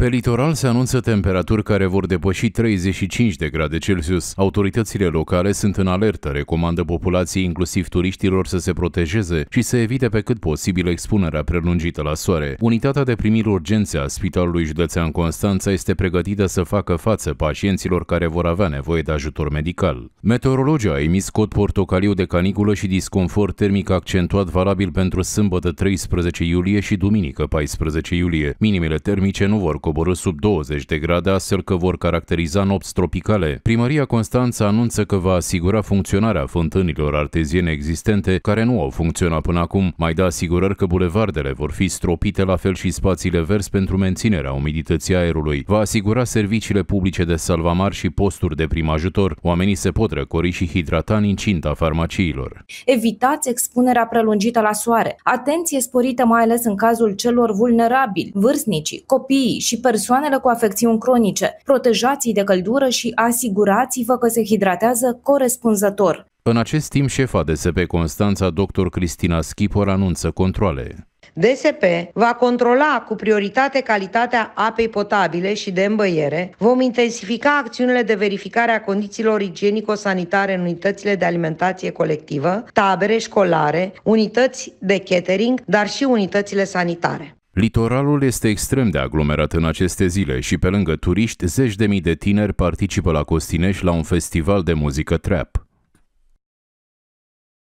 Pe litoral se anunță temperaturi care vor depăși 35 de grade Celsius. Autoritățile locale sunt în alertă, recomandă populației inclusiv turiștilor să se protejeze și să evite pe cât posibil expunerea prelungită la soare. Unitatea de primiri urgențe a Spitalului Județean Constanța este pregătită să facă față pacienților care vor avea nevoie de ajutor medical. Meteorologia a emis cod portocaliu de caniculă și disconfort termic accentuat valabil pentru sâmbătă 13 iulie și duminică 14 iulie. Minimele termice nu vor coborâ sub 20 de grade, astfel că vor caracteriza nopți tropicale. Primăria Constanța anunță că va asigura funcționarea fântânilor arteziene existente care nu au funcționat până acum. Mai dă asigurări că bulevardele vor fi stropite la fel și spațiile verzi pentru menținerea umidității aerului. Va asigura serviciile publice de salvamar și posturi de prim ajutor. Oamenii se pot răcori și hidrata în incinta farmaciilor. Evitați expunerea prelungită la soare. Atenție sporită mai ales în cazul celor vulnerabili, vârstnicii, copiii și persoanele cu afecțiuni cronice. Protejați-i de căldură și asigurați-vă că se hidratează corespunzător. În acest timp, șefa DSP Constanța, dr. Cristina Schipor, anunță controle. DSP va controla cu prioritate calitatea apei potabile și de îmbăiere, vom intensifica acțiunile de verificare a condițiilor igienico-sanitare în unitățile de alimentație colectivă, tabere școlare, unități de catering, dar și unitățile sanitare. Litoralul este extrem de aglomerat în aceste zile și pe lângă turiști, zeci de mii de tineri participă la Costinești la un festival de muzică trap.